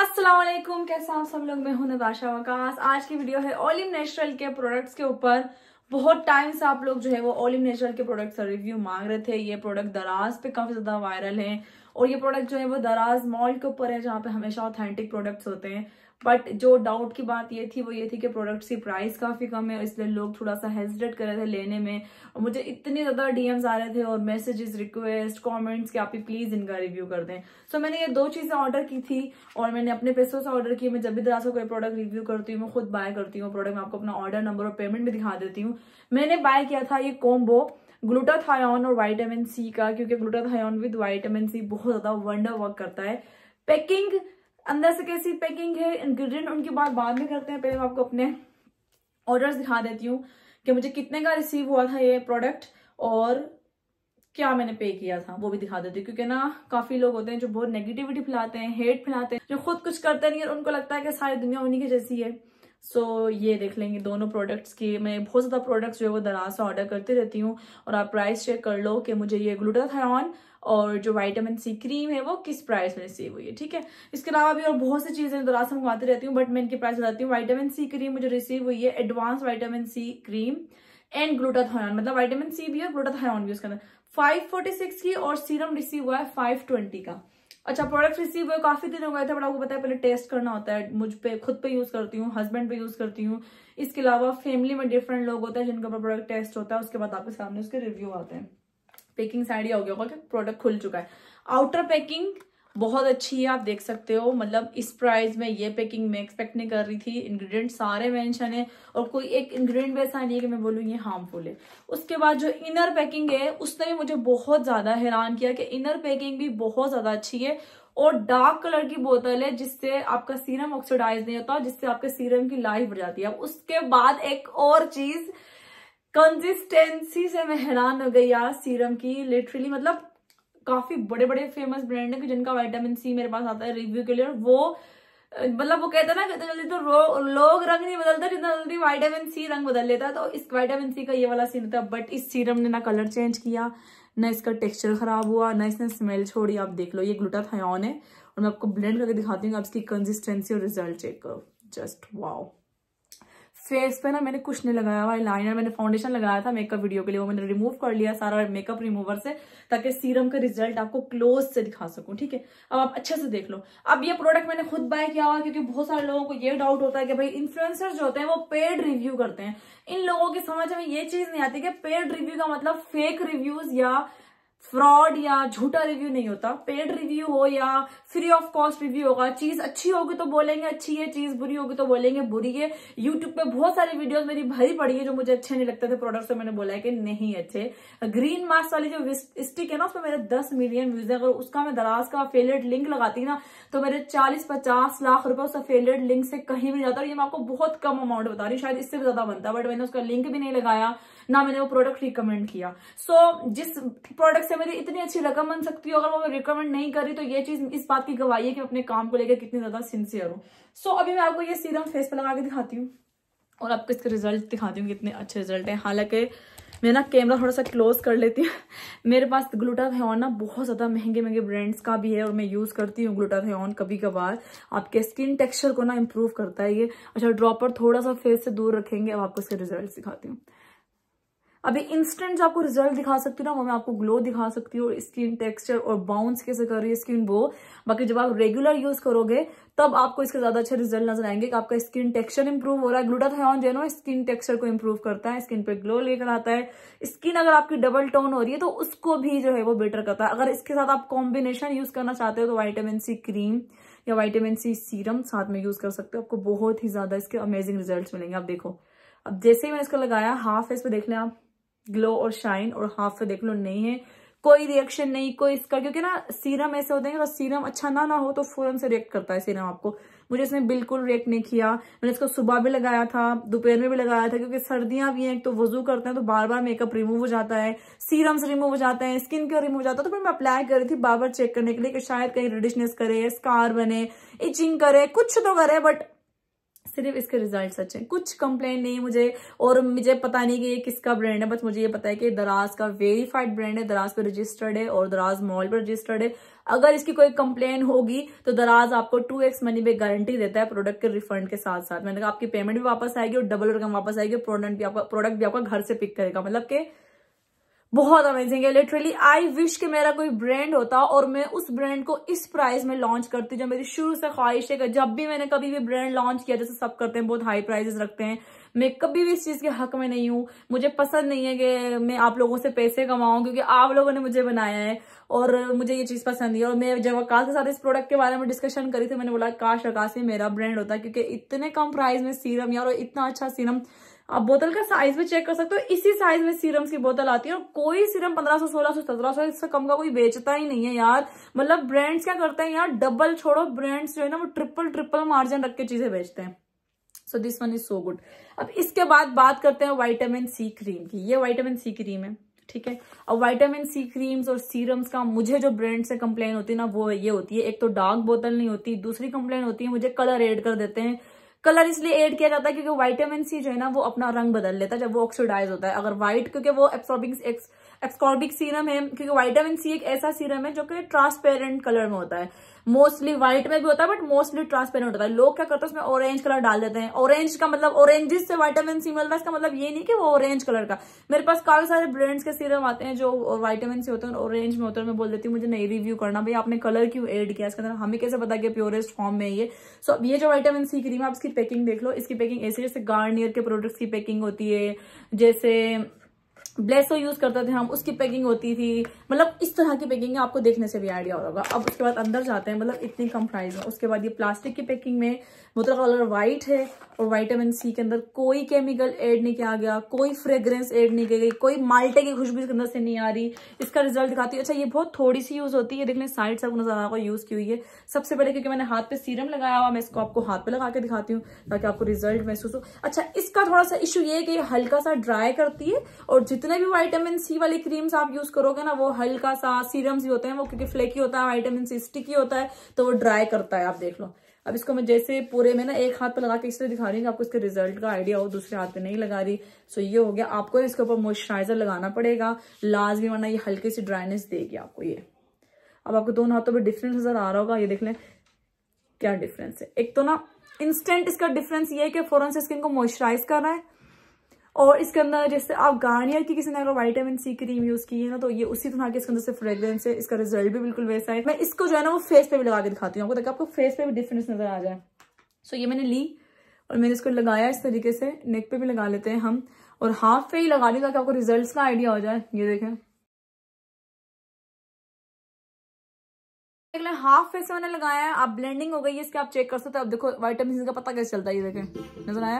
असलम कैसे आप सब लोग मैं हूं नदाशा वकास आज की वीडियो है ओलिम नेचुरल के प्रोडक्ट्स के ऊपर बहुत टाइम से आप लोग जो है वो ओलिम नेचुरल के प्रोडक्ट्स का रिव्यू मांग रहे थे ये प्रोडक्ट दराज पे काफ़ी ज़्यादा वायरल है और ये प्रोडक्ट जो है वो दराज मॉल के ऊपर है जहाँ पे हमेशा ऑथेंटिक प्रोडक्ट्स होते हैं बट जो डाउट की बात ये थी वो ये थी कि प्रोडक्ट्स की प्राइस काफ़ी कम है इसलिए लोग थोड़ा सा हेजिटेट कर रहे थे लेने में और मुझे इतने ज़्यादा डीएम्स आ रहे थे और मैसेजेस रिक्वेस्ट कॉमेंट्स कि आप ही प्लीज़ इनका रिव्यू कर दें सो so, मैंने ये दो चीज़ें ऑर्डर की थी और मैंने अपने पैसों से ऑर्डर की मैं जब भी दराज कोई प्रोडक्ट रिव्यू करती हूँ मैं खुद बाय करती हूँ प्रोडक्ट में आपको अपना ऑर्डर नंबर और पेमेंट भी दिखा देती हूँ मैंने बाय किया था ये कॉम्बो ग्लूटाथायन और वाइटामिन सी का क्योंकि ग्लूटाथायन विद वाइटामिन सी बहुत ज़्यादा वंडर वर्क करता है पैकिंग अंदर से कैसी पैकिंग है इनग्रीडियंट उनकी बात बाद में करते हैं पहले मैं आपको अपने ऑर्डर्स दिखा देती हूँ कि मुझे कितने का रिसीव हुआ था ये प्रोडक्ट और क्या मैंने पे किया था वो भी दिखा देती हूँ क्योंकि ना काफी लोग होते हैं जो बहुत नेगेटिविटी फैलाते हैं हेट फैलाते हैं जो खुद कुछ करते नहीं है उनको लगता है कि सारी दुनिया उन्हीं की जैसी है सो so, ये देख लेंगे दोनों प्रोडक्ट्स की मैं बहुत ज़्यादा प्रोडक्ट्स जो है वो दराज से ऑर्डर करती रहती हूँ और आप प्राइस चेक कर लो कि मुझे ये ग्लूटाथायन और जो वाइटामिन सी क्रीम है वो किस प्राइस में रिसीव हुई है ठीक है इसके अलावा भी और बहुत सी चीज़ें दरास मंगवाती रहती हूँ बट मैं इनकी प्राइस बताती हूँ वाइटामिन सी क्रीम मुझे रिसीव हुई है advance vitamin C cream and glutathione मतलब वाइटामिन सी भी और ग्लूटाथायन भी उसके अंदर सिक्स की और सीरम रिसीव हुआ है ट्वेंटी का अच्छा प्रोडक्ट रिसीव हुए काफी दिन हो गए थे बट आपको पता है पहले टेस्ट करना होता है मुझ पे खुद पे यूज करती हूँ हस्बैंड पे यूज करती हूँ इसके अलावा फैमिली में डिफरेंट लोग होते हैं जिनका प्रोडक्ट टेस्ट होता है उसके बाद आपके सामने उसके रिव्यू आते हैं पैकिंग साइड ही हो गया होगा क्योंकि प्रोडक्ट खुल चुका है आउटर पैकिंग बहुत अच्छी है आप देख सकते हो मतलब इस प्राइस में ये पैकिंग मैं एक्सपेक्ट नहीं कर रही थी इंग्रेडिएंट सारे मेंशन है और कोई एक इंग्रेडिएंट वैसा नहीं है कि मैं बोलूँ ये हार्मफुल है उसके बाद जो इनर पैकिंग है उसने भी मुझे बहुत ज़्यादा हैरान किया कि इनर पैकिंग भी बहुत ज़्यादा अच्छी है और डार्क कलर की बोतल है जिससे आपका सीरम ऑक्सीडाइज नहीं होता जिससे आपके सीरम की लाइफ बढ़ जाती है उसके बाद एक और चीज़ कंसिस्टेंसी से मैं हैरान हो गई यार सीरम की लिटरली मतलब काफी बड़े बड़े फेमस ब्रांड है जिनका वाइटामिन सी मेरे पास आता है रिव्यू के लिए और वो मतलब वो कहता हैं ना जितना जल्दी तो लोग रंग नहीं बदलता जितना जल्दी वाइटामिन सी रंग बदल लेता तो इस वाइटामिन सी का ये वाला सीन होता है बट इस सीरम ने ना कलर चेंज किया ना इसका टेक्सचर खराब हुआ ना इसने स्मेल छोड़ी आप देख लो ये ग्लूटाथायोन है और मैं आपको ब्लेंड करके दिखाती हूँ आप इसकी कंसिस्टेंसी और रिजल्ट चेक करो जस्ट वाओ फेस पे ना मैंने कुछ नहीं लगाया हुआ लाइनर मैंने फाउंडेशन लगाया था मेकअप वीडियो के लिए वो मैंने रिमूव कर लिया सारा मेकअप रिमूवर से ताकि सीरम का रिजल्ट आपको क्लोज से दिखा सकूं ठीक है अब आप अच्छे से देख लो अब ये प्रोडक्ट मैंने खुद बाय किया हुआ क्योंकि बहुत सारे लोगों को ये डाउट होता है कि भाई इन्फ्लुएंसर जो होते हैं वो पेड रिव्यू करते हैं इन लोगों की समझ में ये चीज नहीं आती कि पेड रिव्यू का मतलब फेक रिव्यूज या फ्रॉड या झूठा रिव्यू नहीं होता पेड रिव्यू हो या फ्री ऑफ कॉस्ट रिव्यू होगा चीज अच्छी होगी तो बोलेंगे अच्छी है चीज बुरी होगी तो बोलेंगे बुरी है यूट्यूब पे बहुत सारी वीडियोस मेरी भरी पड़ी है जो मुझे अच्छे नहीं लगते थे प्रोडक्ट्स तो मैंने बोला है कि नहीं अच्छे ग्रीन मास्क वाली जो स्टिक है ना उसमें मेरे दस मिलियन व्यूज है अगर उसका मैं दराज का फेवरेट लिंक लगाती ना तो मेरे चालीस पचास लाख रुपए उसका फेवरेट लिंक से कहीं भी जाता और ये मैं आपको बहुत कम अमाउंट बता रही शायद इससे भी ज्यादा बनता बट मैंने उसका लिंक भी नहीं लगाया ना मैंने वो प्रोडक्ट रिकमेंड किया सो जिस प्रोडक्ट से मेरी इतनी अच्छी रकम बन सकती है अगर वो मैं रिकमेंड नहीं करी तो ये चीज इस बात की गवाही है कि अपने काम को लेकर कितनी ज्यादा सिंसियर हूँ सो अभी मैं आपको ये सीरम फेस पर लगा के दिखाती हूँ और आपको इसके रिजल्ट दिखाती हूँ कितने अच्छे रिजल्ट है हालांकि मैं ना कैमरा थोड़ा सा क्लोज कर लेती हूँ मेरे पास हेन ना बहुत ज़्यादा महंगे महंगे ब्रांड्स का भी है और मैं यूज़ करती हूँ ग्लूटाथेन कभी कभार आपके स्किन टेक्सचर को ना इम्प्रूव करता है ये अच्छा ड्रॉपर थोड़ा सा फेस से दूर रखेंगे अब आपको इसके रिजल्ट दिखाती हूँ अभी इंस्टेंट जो आपको रिजल्ट दिखा सकती हूँ ना वो मैं आपको ग्लो दिखा सकती हूँ स्किन टेक्सचर और बाउंस कैसे कर रही है स्किन वो बाकी जब आप रेगुलर यूज करोगे तब आपको इसके ज्यादा अच्छे रिजल्ट नजर आएंगे कि आपका स्किन टेक्सचर इंप्रूव हो रहा है ग्लूटाथायन जो है ना स्किन टेक्सचर को इंप्रूव करता है स्किन पर ग्लो लेकर आता है स्किन अगर आपकी डबल टोन हो रही है तो उसको भी जो है वो बेटर करता है अगर इसके साथ आप कॉम्बिनेशन यूज करना चाहते हो तो वाइटामिन सी क्रीम या वाइटामिन सी सीरम साथ में यूज कर सकते हो आपको बहुत ही ज्यादा इसके अमेजिंग रिजल्ट मिलेंगे आप देखो अब जैसे ही मैंने इसको लगाया हाफ फेस पे देख लें आप ग्लो और शाइन और हाफ से देख लो नहीं है कोई रिएक्शन नहीं कोई इसका क्योंकि ना सीरम ऐसे होते हैं अगर सीरम अच्छा ना ना हो तो फौरन से रिएक्ट करता है सीरम आपको मुझे इसने बिल्कुल रिएक्ट नहीं किया मैंने इसको सुबह भी लगाया था दोपहर में भी लगाया था क्योंकि सर्दियां भी हैं तो वजू करते हैं तो बार बार मेकअप रिमूव हो जाता है सीरम्स रिमूव हो जाते हैं स्किन केयर रिमूव हो जाता है तो फिर मैं अप्लाई कर रही थी बार बार चेक करने के लिए कि शायद कहीं रेडिशनेस करे स्कार बने इचिंग करे कुछ तो करे बट सिर्फ इसके रिजल्ट अच्छे हैं कुछ कंप्लेन नहीं मुझे और मुझे पता नहीं कि ये किसका ब्रांड है बस मुझे ये पता है कि दराज का वेरीफाइड ब्रांड है दराज पर रजिस्टर्ड है और दराज मॉल पर रजिस्टर्ड है अगर इसकी कोई कंप्लेन होगी तो दराज आपको two X money pay guarantee देता है प्रोडक्ट के रिफंड के साथ साथ मैंने कहा आपकी पेमेंट भी वापस आएगी और डबल रकम वापस आएगी और प्रोडक्ट भी आपका प्रोडक्ट भी आपका घर से पिक करेगा मतलब के बहुत अमेजिंग है लिटरली आई विश कि मेरा कोई ब्रांड होता और मैं उस ब्रांड को इस प्राइस में लॉन्च करती जो मेरी शुरू से ख्वाहिश है जब भी मैंने कभी भी ब्रांड लॉन्च किया जैसे सब करते हैं बहुत हाई प्राइजेस रखते हैं मैं कभी भी इस चीज़ के हक में नहीं हूं मुझे पसंद नहीं है कि मैं आप लोगों से पैसे कमाऊं क्योंकि आप लोगों ने मुझे बनाया है और मुझे ये चीज़ पसंद है और मैं जब अकाश के साथ इस प्रोडक्ट के बारे में डिस्कशन करी थी मैंने बोला काश अकाश ही मेरा ब्रांड होता क्योंकि इतने कम प्राइस में सीरम यार और इतना अच्छा सीरम आप बोतल का साइज भी चेक कर सकते हो इसी साइज में सीरम्स की बोतल आती है और कोई सीरम पंद्रह सौ सोलह सौ सत्रह सौ इससे कम का कोई बेचता ही नहीं है यार मतलब ब्रांड्स क्या करते हैं यार डबल छोड़ो ब्रांड्स जो है ना वो ट्रिपल ट्रिपल मार्जिन रख के चीजें बेचते हैं so this one is so good अब इसके बाद बात करते हैं वाइटामिन सी क्रीम की ये वाइटामिन सी क्रीम है ठीक है अब वाइटामिन सी क्रीम्स और सीरम्स का मुझे जो ब्रांड से कंप्लेन होती है ना वो ये होती है एक तो डार्क बोतल नहीं होती दूसरी कंप्लेन होती है मुझे कलर एड कर देते हैं कलर इसलिए ऐड किया जाता है क्योंकि वाइटामिन सी जो है ना वो अपना रंग बदल लेता है जब वो ऑक्सीडाइज होता है अगर व्हाइट क्योंकि वो एब्सॉर्बिंग एक्स एक्सकॉर्बिक सीरम है क्योंकि वाइटामिन सी एक ऐसा सीरम है जो कि ट्रांसपेरेंट कलर में होता है मोस्टली व्हाइट में भी होता है बट मोस्टली ट्रांसपेरेंट होता है लोग क्या करते हैं उसमें ऑरेंज कलर डाल देते हैं ऑरेंज का मतलब ऑरेंजिस से वाइटामिन सी मिलता है इसका मतलब ये नहीं कि वो ऑरेंज कलर का मेरे पास काफी सारे ब्रांड्स के सीरम आते हैं जो वाइटामिन सी होते हैं और ऑरेंज में होते हैं मैं बोल देती हूँ मुझे नहीं रिव्यू करना भाई आपने कलर क्यों एड किया इसके अंदर हमें कैसे पता कि प्योरेस्ट फॉर्म में ये सो so, ये जो वाइटामिन सी क्रीम है आप इसकी पैकिंग देख लो इसकी पैकिंग ऐसे जैसे गार्नियर के प्रोडक्ट्स की पैकिंग होती है जैसे ब्लेसो तो यूज करते थे हम उसकी पैकिंग होती थी मतलब इस तरह की पैकिंग आपको देखने से भी आइडिया होगा अब उसके बाद अंदर जाते हैं मतलब इतनी कम प्राइस में उसके बाद ये प्लास्टिक की पैकिंग में मुद्रा कलर वाइट है और वाइटामिन सी के अंदर कोई केमिकल ऐड नहीं किया गया कोई फ्रेग्रेंस ऐड नहीं की गई कोई माल्टे की खुशबू इसके अंदर से नहीं आ रही इसका रिजल्ट दिखाती है अच्छा ये बहुत थोड़ी सी यूज होती है ये देखने साइड सब नजर यूज की हुई है सबसे पहले क्योंकि मैंने हाथ पे सीरम लगाया हुआ मैं इसको आपको हाथ पे लगा के दिखाती हूँ ताकि आपको रिजल्ट महसूस हो अच्छा इसका थोड़ा सा इशू ये है कि हल्का सा ड्राई करती है और जितने जितने भी वाइटामिन सी वाली क्रीम्स आप यूज करोगे ना वो हल्का सा सीरम्स ही होते हैं वो क्योंकि फ्लेकी होता है वाइटामिन सी स्टिकी होता है तो वो ड्राई करता है आप देख लो अब इसको मैं जैसे पूरे में ना एक हाथ पे लगा के इसलिए दिखा रही हूँ आपको इसके रिजल्ट का आइडिया हो दूसरे हाथ पे नहीं लगा रही सो ये हो गया आपको इसके ऊपर मॉइस्चराइजर लगाना पड़ेगा लाजमी वरना ये हल्की सी ड्राइनेस देगी आपको ये अब आपको दोनों हाथों पर डिफरेंस नजर आ रहा होगा ये देख लें क्या डिफरेंस है एक तो ना इंस्टेंट इसका डिफरेंस ये है कि फौरन से स्किन को मॉइस्चराइज कर रहा है और इसके अंदर जैसे आप गार्नियर की किसी ने अगर वाइटामिन सी क्रीम यूज की है ना तो ये उसी तरह के इसके अंदर से फ्रेग्रेंस है इसका रिजल्ट भी बिल्कुल वैसा है मैं इसको जो है ना वो फेस पे भी लगा के दिखाती हूँ आपको ताकि आपको फेस पे भी डिफरेंस नजर आ जाए सो so, ये मैंने ली और मैंने इसको लगाया इस तरीके से नेक पे भी लगा लेते हैं हम और हाफ पे ही लगा ली कि आपको रिजल्ट का आइडिया हो जाए ये देखें हाफ फेस मैंने लगाया है आप ब्लेंडिंग हो गई है इसके आप चेक कर सकते हो आप देखो वाइटामिन सी का पता कैसे चलता है ये देखें नजर आया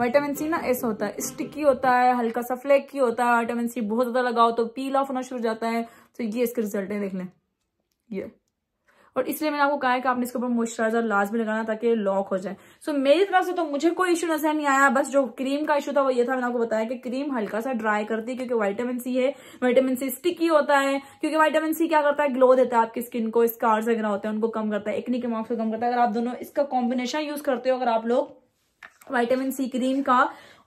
विटामिन सी ना ऐसा होता है स्टिकी होता है हल्का सा फ्लेकी होता है विटामिन सी बहुत ज़्यादा लगाओ तो पील ऑफ होना शुरू हो जाता है तो ये इसके रिजल्ट है देख लें ये और इसलिए मैंने आपको कहा है कि आपने इसके ऊपर मॉइस्चराइजर भी लगाना ताकि लॉक हो जाए सो so, मेरी तरफ से तो मुझे कोई इशू नजर नहीं आया बस जो क्रीम का इशू था वो ये था मैंने आपको बताया कि क्रीम हल्का सा ड्राई करती है क्योंकि वाइटामिन सी है वाइटामिन सी स्टिकी होता है क्योंकि वाइटामिन सी क्या करता है ग्लो देता है आपकी स्किन को स्कार्स वगैरह होते हैं उनको कम करता है एक्नी के मार्क्स को कम करता है अगर आप दोनों इसका कॉम्बिनेशन यूज करते हो अगर आप लोग वाइटामिन सी क्रीम का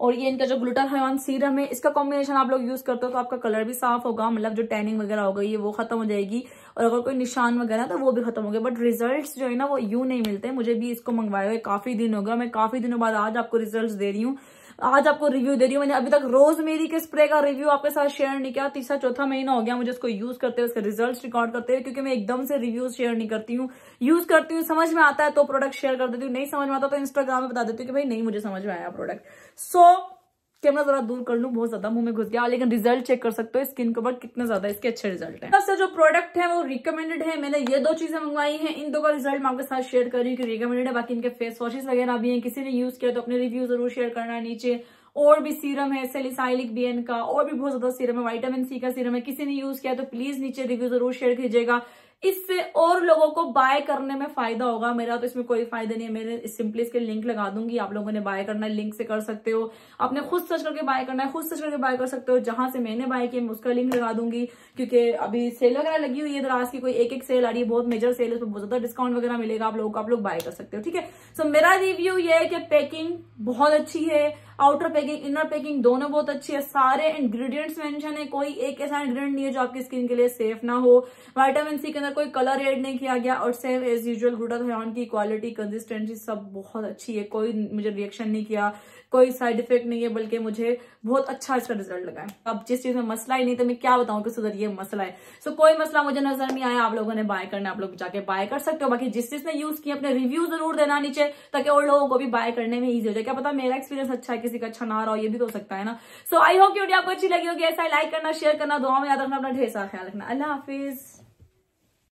और ये इनका जो ग्लूटन हवान सीरम है इसका कॉम्बिनेशन आप लोग यूज करते हो तो आपका कलर भी साफ होगा मतलब जो टैनिंग वगैरह होगा ये वो खत्म हो जाएगी और अगर कोई निशान वगैरह तो वो भी खत्म हो गया बट रिजल्ट जो है ना वो यू नहीं मिलते मुझे भी इसको मंगवाया हुए काफी दिन होगा मैं काफी दिनों बाद आज आपको रिजल्ट दे रही हूँ आज आपको रिव्यू दे रही हूँ मैंने अभी तक रोज मेरी के स्प्रे का रिव्यू आपके साथ शेयर नहीं किया तीसरा चौथा महीना हो गया मुझे उसको यूज करते हुए उसके रिजल्ट रिकॉर्ड करते हुए क्योंकि मैं एकदम से रिव्यू शेयर नहीं करती हूँ यूज करती हूँ समझ में आता है तो प्रोडक्ट शेयर कर देती हूँ नहीं समझ में आता तो इंस्टाग्राम में बता देती हूँ कि भाई नहीं मुझे समझ में आया प्रोडक्ट सो so, कैमरा जरा दूर कर लू बहुत ज्यादा मुंह में घुस गया लेकिन रिजल्ट चेक कर सकते हो स्किन के ऊपर कितने ज्यादा इसके अच्छे रिजल्ट है सबसे जो प्रोडक्ट है वो रिकमेंडेड है मैंने ये दो चीजें मंगवाई है इन दो का रिजल्ट मैं आपके साथ शेयर कर रही हूँ रिकमेंडेड है बाकी इनके फेस वॉशेस वगैरह भी है किसी ने यूज किया तो अपने रिव्यू जरूर शेयर करना नीचे और भी सीरम है सेलिसाइलिक बीएन का और भी बहुत ज्यादा सीरम है वाइटामिन सी का सीरम है किसी ने यूज किया तो प्लीज नीचे रिव्यू जरूर शेयर कीजिएगा इससे और लोगों को बाय करने में फायदा होगा मेरा तो इसमें कोई फायदा नहीं है मैंने सिंपली इसके लिंक लगा दूंगी आप लोगों ने बाय करना है लिंक से कर सकते हो आपने खुद सर्च करके बाय करना है खुद सर्च करके बाय कर सकते हो जहां से मैंने बाय किया मैं उसका लिंक लगा दूंगी क्योंकि अभी सेल वगैरह लगी हुई है दराज की कोई एक एक सेल आ रही है बहुत मेजर सेल है उसमें बहुत ज्यादा डिस्काउंट वगैरह मिलेगा आप लोगों को आप लोग बाय कर सकते हो ठीक है सो मेरा रिव्यू ये है कि पैकिंग बहुत अच्छी है आउटर पैकिंग इनर पैकिंग दोनों बहुत अच्छी है सारे इंग्रेडिएंट्स मेंशन है कोई एक ऐसा इंग्रेडिएंट नहीं है जो आपकी स्किन के लिए सेफ ना हो वाइटामिन सी के अंदर कोई कलर एड नहीं किया गया और सेफ एज यूजल ग्लूटाथायन की क्वालिटी कंसिस्टेंसी सब बहुत अच्छी है कोई मुझे रिएक्शन नहीं किया कोई साइड इफेक्ट नहीं है बल्कि मुझे बहुत अच्छा इसका रिजल्ट लगा है अब जिस चीज में मसला ही नहीं तो मैं क्या बताऊं कि सुधर ये मसला है सो so, कोई मसला मुझे नजर नहीं आया आप लोगों ने बाय करना आप लोग जाके बाय कर सकते हो बाकी जिस चीज ने यूज किया अपने रिव्यू जरूर देना नीचे ताकि और लोगों को भी बाय करने में ईजी हो जाए क्या पता मेरा एक्सपीरियंस अच्छा है किसी का अच्छा ना रहा हो ये भी तो हो सकता है ना सो आई होप वीडियो आपको अच्छी लगी होगी ऐसा लाइक करना शेयर करना दुआ में याद रखना अपना ढेर सारा ख्याल रखना अल्लाह हाफिज़